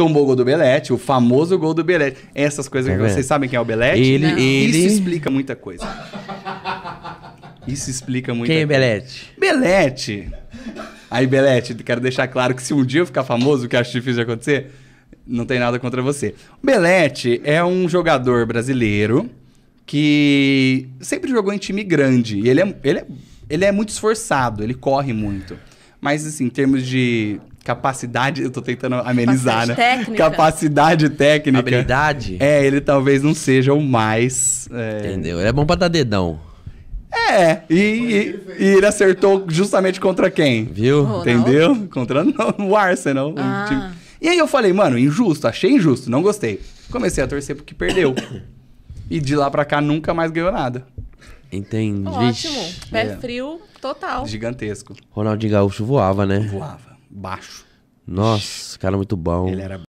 tombou o gol do Belete, o famoso gol do Belete. Essas coisas é que vocês sabem quem é o Belete? Ele, ele... Isso explica muita coisa. Isso explica muita Quem é Belete? Belete! Aí, Belete, quero deixar claro que se um dia eu ficar famoso, que acho difícil de acontecer, não tem nada contra você. Belete é um jogador brasileiro que sempre jogou em time grande. E ele é, ele é, ele é muito esforçado, ele corre muito. Mas, assim, em termos de capacidade, eu tô tentando amenizar, né? Técnica. Capacidade técnica. Habilidade. É, ele talvez não seja o mais. É... Entendeu? Ele é bom pra dar dedão. É, e, e, e, ele acertou justamente contra quem? Viu? Entendeu? Contra o Arsenal. Ah. Um e aí eu falei, mano, injusto, achei injusto, não gostei. Comecei a torcer porque perdeu. e de lá pra cá nunca mais ganhou nada. Entendi. Ótimo. Pé é. frio total. Gigantesco. Ronaldinho Gaúcho voava, né? Voava baixo. Nossa, cara é muito bom. Ele era